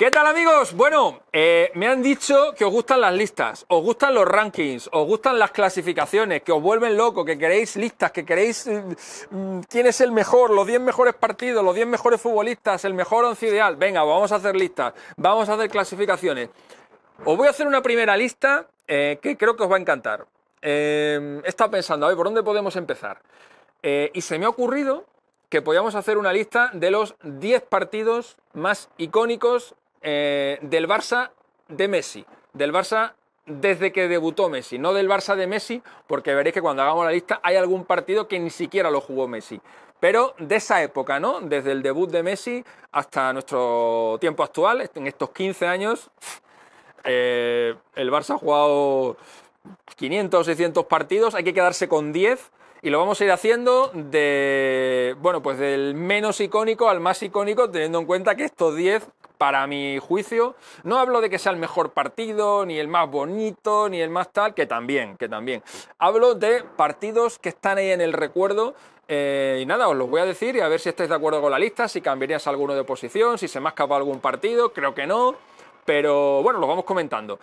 ¿Qué tal amigos? Bueno, eh, me han dicho que os gustan las listas, os gustan los rankings, os gustan las clasificaciones, que os vuelven loco, que queréis listas, que queréis ¿tienes mm, mm, el mejor, los 10 mejores partidos, los 10 mejores futbolistas, el mejor once ideal. Venga, vamos a hacer listas, vamos a hacer clasificaciones. Os voy a hacer una primera lista eh, que creo que os va a encantar. Eh, he estado pensando, a ver, ¿por dónde podemos empezar? y se me ha ocurrido que podíamos hacer una lista de los 10 partidos más icónicos eh, del Barça de Messi, del Barça desde que debutó Messi, no del Barça de Messi, porque veréis que cuando hagamos la lista hay algún partido que ni siquiera lo jugó Messi. Pero de esa época, ¿no? Desde el debut de Messi hasta nuestro tiempo actual, en estos 15 años, eh, el Barça ha jugado 500 o 600 partidos, hay que quedarse con 10 y lo vamos a ir haciendo de, bueno, pues del menos icónico al más icónico, teniendo en cuenta que estos 10, para mi juicio, no hablo de que sea el mejor partido, ni el más bonito, ni el más tal, que también, que también. Hablo de partidos que están ahí en el recuerdo. Eh, y nada, os los voy a decir y a ver si estáis de acuerdo con la lista, si cambiarías alguno de posición, si se me ha escapado algún partido, creo que no, pero bueno, lo vamos comentando.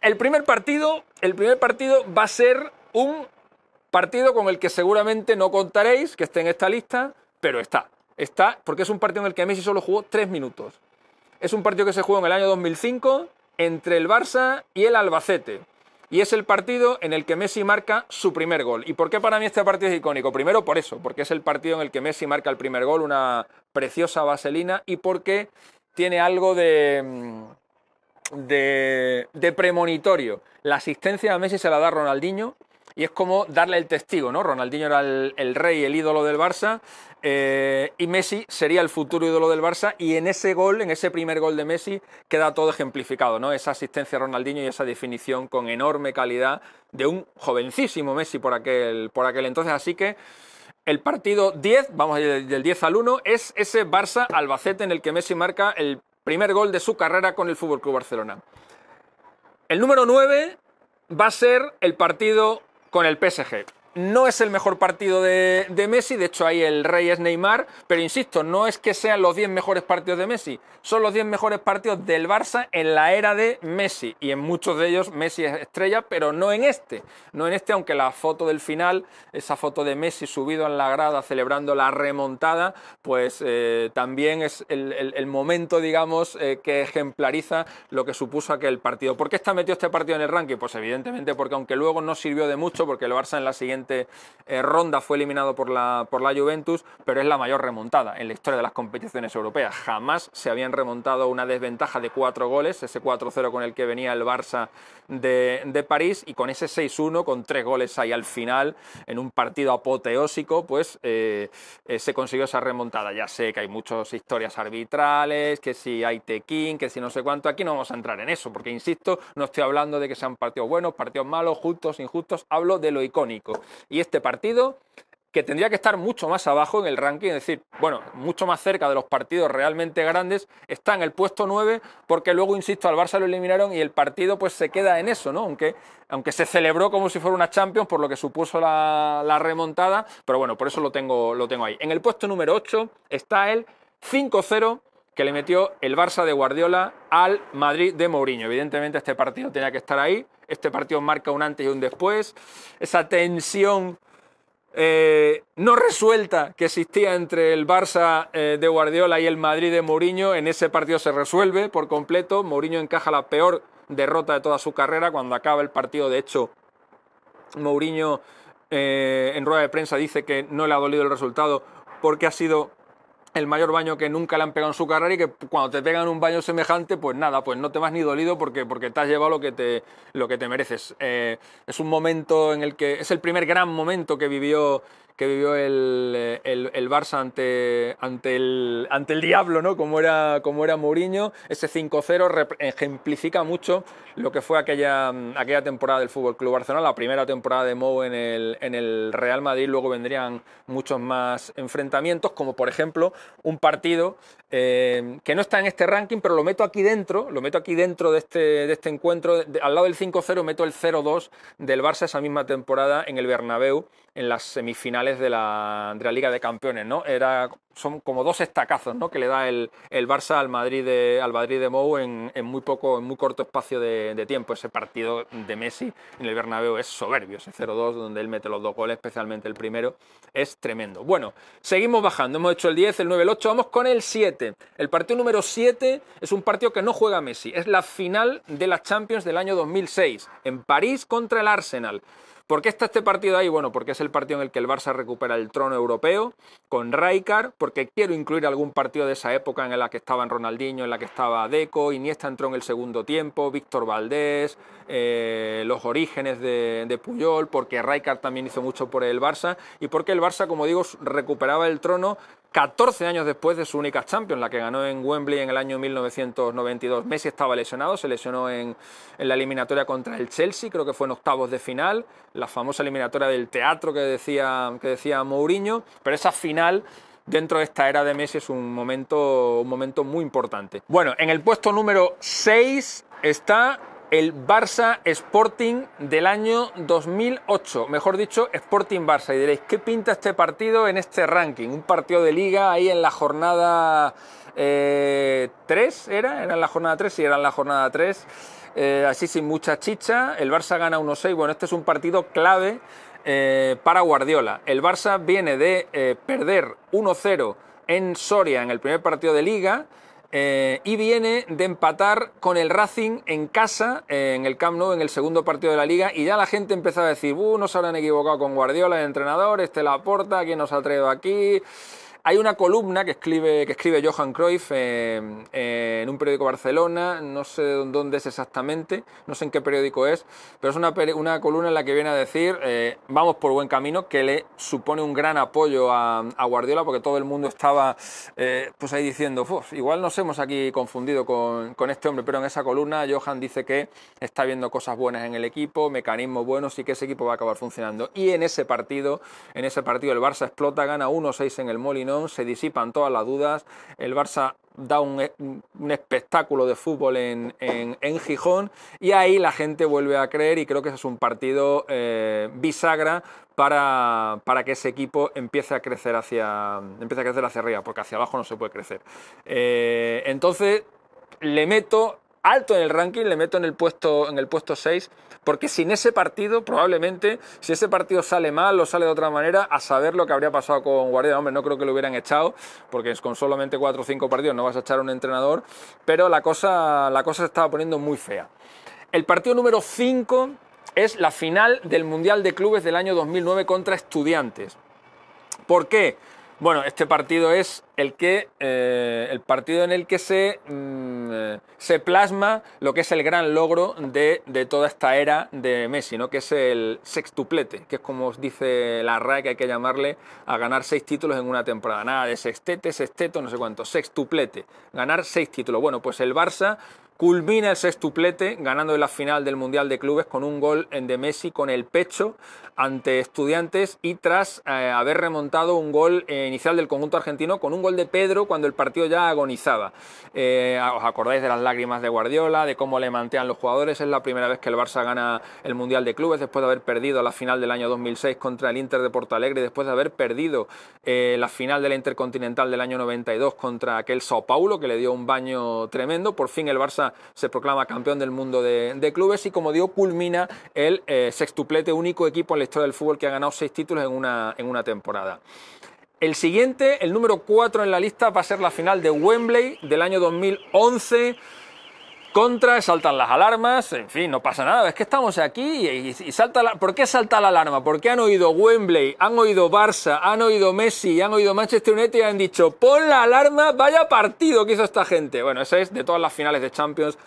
El primer partido, el primer partido va a ser un Partido con el que seguramente no contaréis que esté en esta lista, pero está. Está porque es un partido en el que Messi solo jugó tres minutos. Es un partido que se jugó en el año 2005 entre el Barça y el Albacete. Y es el partido en el que Messi marca su primer gol. ¿Y por qué para mí este partido es icónico? Primero por eso, porque es el partido en el que Messi marca el primer gol, una preciosa vaselina, y porque tiene algo de, mm, de, de premonitorio. La asistencia a Messi se la da Ronaldinho, y es como darle el testigo, ¿no? Ronaldinho era el, rey, el ídolo del Barça, eh, y Messi sería el futuro ídolo del Barça, y en ese gol, en ese primer gol de Messi, queda todo ejemplificado, ¿no? Esa asistencia a Ronaldinho y esa definición con enorme calidad de un jovencísimo Messi por aquel, por aquel entonces, así que... El partido 10, vamos del 10 al 1, es ese Barça Albacete en el que Messi marca el primer gol de su carrera con el FC Barcelona. El número 9 va a ser el partido con el PSG. No es el mejor partido de, Messi, de hecho ahí el rey es Neymar, pero insisto, no es que sean los 10 mejores partidos de Messi, son los 10 mejores partidos del Barça en la era de Messi, y en muchos de ellos Messi es estrella, pero no en este, no en este, aunque la foto del final, esa foto de Messi subido en la grada celebrando la remontada, pues eh, también es el, momento, digamos, eh, que ejemplariza lo que supuso aquel partido. ¿Por qué está metido este partido en el ranking? Pues evidentemente porque aunque luego no sirvió de mucho, porque el Barça en la siguiente eh, ronda fue eliminado por la, por la Juventus, pero es la mayor remontada en la historia de las competiciones europeas. Jamás se habían remontado una desventaja de cuatro goles, ese 4-0 con el que venía el Barça de, París y con ese 6-1, con tres goles ahí al final, en un partido apoteósico, pues eh, eh, se consiguió esa remontada. Ya sé que hay muchas historias arbitrales, que si hay tequín, que si no sé cuánto, aquí no vamos a entrar en eso, porque insisto, no estoy hablando de que sean partidos buenos, partidos malos, justos, injustos, hablo de lo icónico y este partido que tendría que estar mucho más abajo en el ranking, es decir, bueno, mucho más cerca de los partidos realmente grandes, está en el puesto 9 porque luego, insisto, al Barça lo eliminaron y el partido pues se queda en eso, ¿no? Aunque, aunque se celebró como si fuera una Champions por lo que supuso la, remontada, pero bueno, por eso lo tengo, lo tengo ahí. En el puesto número 8 está el 5-0 que le metió el Barça de Guardiola al Madrid de Mourinho. Evidentemente este partido tenía que estar ahí, este partido marca un antes y un después, esa tensión eh, no resuelta que existía entre el Barça eh, de Guardiola y el Madrid de Mourinho, en ese partido se resuelve por completo, Mourinho encaja la peor derrota de toda su carrera cuando acaba el partido, de hecho Mourinho eh, en rueda de prensa dice que no le ha dolido el resultado porque ha sido el mayor baño que nunca le han pegado en su carrera y que cuando te pegan un baño semejante, pues nada, pues no te vas ni dolido porque, porque te has llevado lo que te, lo que te mereces. Eh, es un momento en el que, es el primer gran momento que vivió, que vivió el, Barça ante, ante, el, ante el diablo, ¿no? Como era, como era Mourinho, ese 5-0 ejemplifica mucho lo que fue aquella, aquella temporada del Fútbol Club Barcelona, la primera temporada de Mou en el, en el Real Madrid, luego vendrían muchos más enfrentamientos, como por ejemplo un partido eh, que no está en este ranking, pero lo meto aquí dentro, lo meto aquí dentro de este, de este encuentro. al lado del 5-0 meto el 0-2 del Barça esa misma temporada en el Bernabéu, en las semifinales de la, de la Liga de Campeones, ¿no? Era, son como dos estacazos, ¿no? Que le da el, el Barça al Madrid de, al Madrid de Mou en, en muy poco, en muy corto espacio de, tiempo. Ese partido de Messi en el Bernabéu es soberbio, ese 0-2 donde él mete los dos goles, especialmente el primero, es tremendo. Bueno, seguimos bajando. Hemos hecho el 10, el 9, el 8. Vamos con el 7. El partido número 7 es un partido que no juega Messi. Es la final de las Champions del año 2006, en París contra el Arsenal. ¿Por qué está este partido ahí? Bueno, porque es el partido en el que el Barça recupera el trono europeo con Rijkaard, porque quiero incluir algún partido de esa época en la que estaban Ronaldinho, en la que estaba Deco, Iniesta entró en el segundo tiempo, Víctor Valdés, eh, los orígenes de, Puyol, porque Rijkaard también hizo mucho por el Barça y porque el Barça, como digo, recuperaba el trono 14 años después de su única Champions, la que ganó en Wembley en el año 1992. Messi estaba lesionado, se lesionó en, la eliminatoria contra el Chelsea, creo que fue en octavos de final, la famosa eliminatoria del teatro que decía, que decía Mourinho, pero esa final dentro de esta era de Messi es un momento, un momento muy importante. Bueno, en el puesto número 6 está el Barça Sporting del año 2008, mejor dicho, Sporting Barça. Y diréis, ¿qué pinta este partido en este ranking? Un partido de liga ahí en la jornada 3, eh, ¿era? ¿Era en la jornada 3? Sí, era en la jornada 3. Eh, así sin mucha chicha, el Barça gana 1-6. Bueno, este es un partido clave eh, para Guardiola. El Barça viene de perder 1-0 en Soria en el primer partido de liga. Eh, y viene de empatar con el Racing en casa, eh, en el Camp Nou, en el segundo partido de la liga, y ya la gente empezaba a decir, no nos habrán equivocado con Guardiola, el entrenador, este la aporta ¿quién nos ha traído aquí? Hay una columna que escribe, que escribe Johan Cruyff eh, eh, en un periódico Barcelona, no sé dónde es exactamente, no sé en qué periódico es, pero es una, una columna en la que viene a decir, eh, vamos por buen camino, que le supone un gran apoyo a, Guardiola, porque todo el mundo estaba pues ahí diciendo, igual nos hemos aquí confundido con, este hombre, pero en esa columna Johan dice que está viendo cosas buenas en el equipo, mecanismos buenos y que ese equipo va a acabar funcionando. Y en ese partido, en ese partido el Barça explota, gana 1-6 en el Molino se disipan todas las dudas, el Barça da un, e, espectáculo de fútbol en, Gijón y ahí la gente vuelve a creer y creo que ese es un partido eh, bisagra para, que ese equipo empiece a crecer hacia a crecer arriba porque hacia abajo no se puede crecer eh, entonces le meto alto en el ranking, le meto en el puesto en el puesto 6, porque sin ese partido probablemente si ese partido sale mal o sale de otra manera, a saber lo que habría pasado con Guardiola, hombre, no creo que lo hubieran echado, porque es con solamente 4 o 5 partidos no vas a echar a un entrenador, pero la cosa la cosa se estaba poniendo muy fea. El partido número 5 es la final del Mundial de Clubes del año 2009 contra Estudiantes. ¿Por qué? Bueno, este partido es el, que, eh, el partido en el que se, mm, eh, se, plasma lo que es el gran logro de, de, toda esta era de Messi, ¿no? que es el sextuplete, que es como os dice la RAE que hay que llamarle a ganar seis títulos en una temporada. Nada de sextete, sexteto, no sé cuánto, sextuplete, ganar seis títulos. Bueno, pues el Barça Culmina el sextuplete ganando en la final del Mundial de Clubes con un gol de Messi con el pecho ante estudiantes y tras eh, haber remontado un gol eh, inicial del conjunto argentino con un gol de Pedro cuando el partido ya agonizaba. Eh, os acordáis de las lágrimas de Guardiola, de cómo le mantean los jugadores. Es la primera vez que el Barça gana el Mundial de Clubes después de haber perdido la final del año 2006 contra el Inter de Porto Alegre, después de haber perdido la final del Intercontinental del año 92 contra aquel Sao Paulo que le dio un baño tremendo. Por fin el Barça se proclama campeón del mundo de, clubes y, como digo, culmina el eh, sextuplete único equipo en la historia del fútbol que ha ganado seis títulos en una, en una temporada. El siguiente, el número 4 en la lista, va a ser la final de Wembley del año 2011 contra, saltan las alarmas, en fin, no pasa nada, es que estamos aquí y, salta la... ¿Por qué salta la alarma? Porque han oído Wembley, han oído Barça, han oído Messi, han oído Manchester United y han dicho, pon la alarma, vaya partido que hizo esta gente. Bueno, esa es de todas las finales de Champions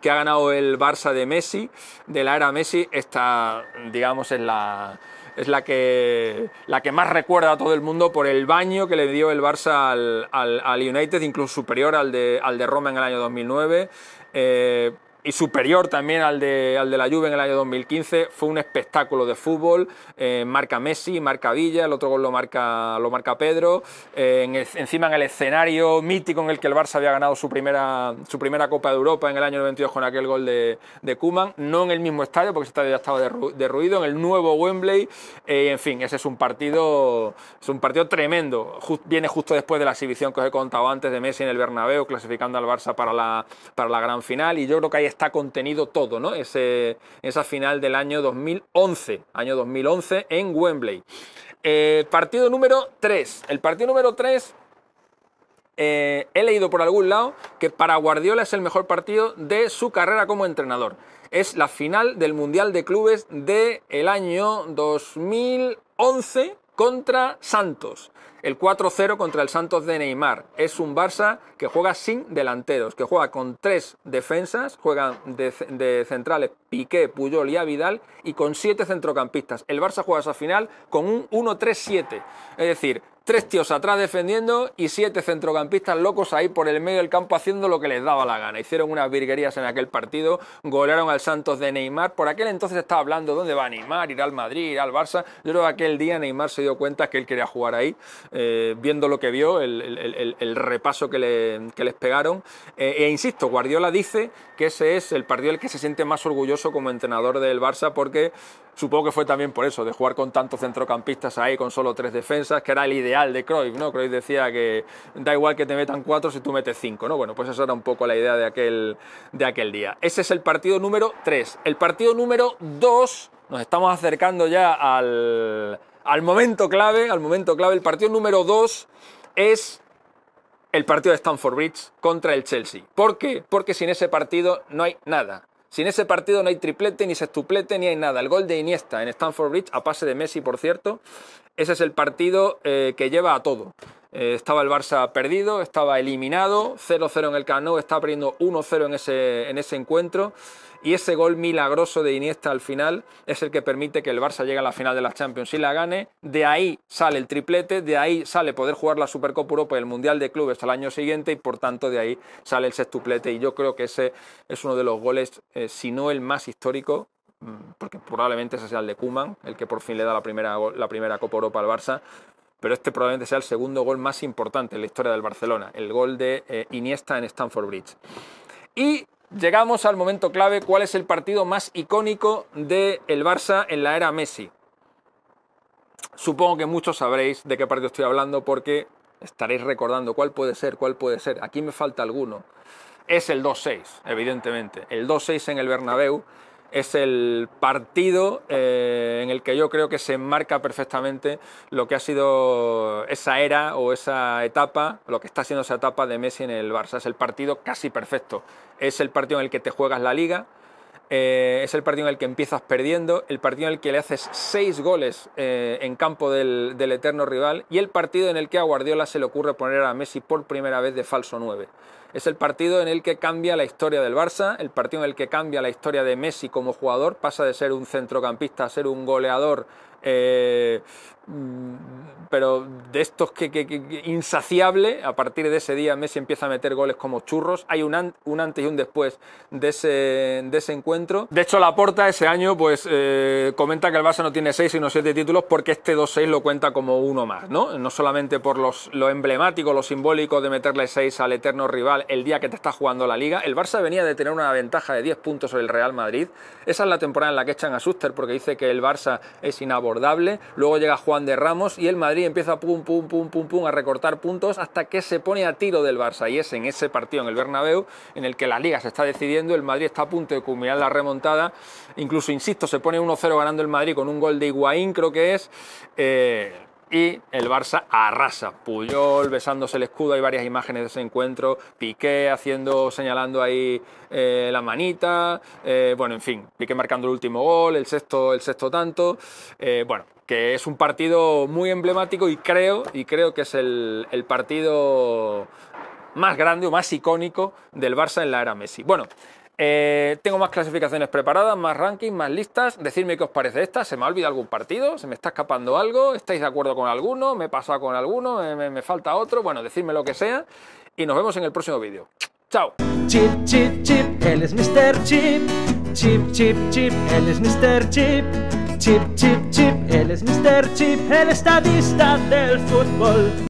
que ha ganado el Barça de Messi, de la era Messi, esta, digamos, es la... Es la que, la que más recuerda a todo el mundo por el baño que le dio el Barça al, al, al United, incluso superior al de, al de Roma en el año 2009. Eh, y superior también al de, al de la Juve en el año 2015. Fue un espectáculo de fútbol. Eh, marca Messi, marca Villa, el otro gol lo marca, lo marca Pedro. Eh, en encima en el escenario mítico en el que el Barça había ganado su primera, su primera Copa de Europa en el año 92 con aquel gol de, de No en el mismo estadio, porque ese estadio ya estaba derruido, en el nuevo Wembley. Eh, en fin, ese es un partido, es un partido tremendo. viene justo después de la exhibición que os he contado antes de Messi en el Bernabéu, clasificando al Barça para la, para la gran final. Y yo creo que hay está contenido todo, ¿no? esa final del año 2011, año 2011 en Wembley. Eh, partido número 3. El partido número 3 eh, he leído por algún lado que para Guardiola es el mejor partido de su carrera como entrenador. Es la final del Mundial de Clubes del el año 2011 contra Santos. El 4-0 contra el Santos de Neymar. Es un Barça que juega sin delanteros, que juega con tres defensas, juegan de, centrales Piqué, Puyol y Avidal, y con siete centrocampistas. El Barça juega esa final con un 1-3-7. Es decir, tres tíos atrás defendiendo y siete centrocampistas locos ahí por el medio del campo haciendo lo que les daba la gana. Hicieron unas virguerías en aquel partido, golearon al Santos de Neymar. Por aquel entonces estaba hablando dónde va Neymar, ir al Madrid, ir al Barça. Yo creo que aquel día Neymar se dio cuenta que él quería jugar ahí, eh, viendo lo que vio, el, repaso que, les pegaron. Eh, e insisto, Guardiola dice que ese es el partido el que se siente más orgulloso como entrenador del Barça porque supongo que fue también por eso, de jugar con tantos centrocampistas ahí, con solo tres defensas, que era el ideal de Cruyff, ¿no? Cruyff decía que da igual que te metan cuatro si tú metes cinco, ¿no? Bueno, pues esa era un poco la idea de aquel, de aquel día. Ese es el partido número 3. El partido número 2, nos estamos acercando ya al, momento clave, al momento clave. El partido número 2 es el partido de Stamford Bridge contra el Chelsea. ¿Por qué? Porque sin ese partido no hay nada. Sin ese partido no hay triplete, ni sextuplete, ni hay nada. El gol de Iniesta en Stanford Bridge, a pase de Messi, por cierto, ese es el partido eh, que lleva a todo. Eh, estaba el Barça perdido, estaba eliminado, 0-0 en el Cano, estaba perdiendo 1-0 en ese, en ese encuentro. Y ese gol milagroso de Iniesta al final es el que permite que el Barça llegue a la final de la Champions y la gane. De ahí sale el triplete, de ahí sale poder jugar la Supercopa Europa y el Mundial de Clubes al año siguiente y por tanto de ahí sale el sextuplete. Y yo creo que ese es uno de los goles, eh, si no el más histórico, mm, porque probablemente ese sea el de Kuman, el que por fin le da la primera, la primera Copa Europa al Barça, pero este probablemente sea el segundo gol más importante en la historia del Barcelona, el gol de eh, Iniesta en Stamford Bridge. Y llegamos al momento clave, ¿cuál es el partido más icónico del Barça en la era Messi? Supongo que muchos sabréis de qué partido estoy hablando porque estaréis recordando cuál puede ser, cuál puede ser. Aquí me falta alguno. Es el 2-6, evidentemente. El 2-6 en el Bernabéu es el partido eh, en el que yo creo que se enmarca perfectamente lo que ha sido esa era o esa etapa, lo que está siendo esa etapa de Messi en el Barça. Es el partido casi perfecto. Es el partido en el que te juegas la liga, eh, es el partido en el que empiezas perdiendo, el partido en el que le haces seis goles eh, en campo del, eterno rival y el partido en el que a Guardiola se le ocurre poner a Messi por primera vez de falso 9. Es el partido en el que cambia la historia del Barça, el partido en el que cambia la historia de Messi como jugador, pasa de ser un centrocampista a ser un goleador eh, Mm, pero de estos que, insaciable, a partir de ese día Messi empieza a meter goles como churros, hay un, antes y un después de ese, de encuentro. De hecho, Laporta ese año pues eh, comenta que el Barça no tiene 6 sino 7 títulos porque este 2-6 lo cuenta como uno más, ¿no? No solamente por los, lo emblemático, lo simbólico de meterle 6 al eterno rival el día que te está jugando la liga. El Barça venía de tener una ventaja de 10 puntos sobre el Real Madrid. Esa es la temporada en la que echan a Suster porque dice que el Barça es inabordable. Luego llega a jugar Juan de Ramos y el Madrid empieza pum, pum, pum, pum, pum a recortar puntos hasta que se pone a tiro del Barça. Y es en ese partido, en el Bernabéu, en el que la Liga se está decidiendo, el Madrid está a punto de culminar la remontada. Incluso, insisto, se pone 1-0 ganando el Madrid con un gol de Higuaín, creo que es. Eh, y el Barça arrasa. Puyol besándose el escudo, hay varias imágenes de ese encuentro. Piqué haciendo, señalando ahí eh, la manita. Eh, bueno, en fin, Piqué marcando el último gol, el sexto, el sexto tanto. bueno, que es un partido muy emblemático y creo, y creo que es el, partido más grande o más icónico del Barça en la era Messi. Bueno, eh, tengo más clasificaciones preparadas, más rankings, más listas. Decidme qué os parece esta. ¿Se me ha olvidado algún partido? ¿Se me está escapando algo? ¿Estáis de acuerdo con alguno? ¿Me he pasado con alguno? ¿Me, falta otro? Bueno, decidme lo que sea. Y nos vemos en el próximo vídeo. ¡Chao! Tip, tip, tip, alles mister tip, alles stad i stand, el fodbold.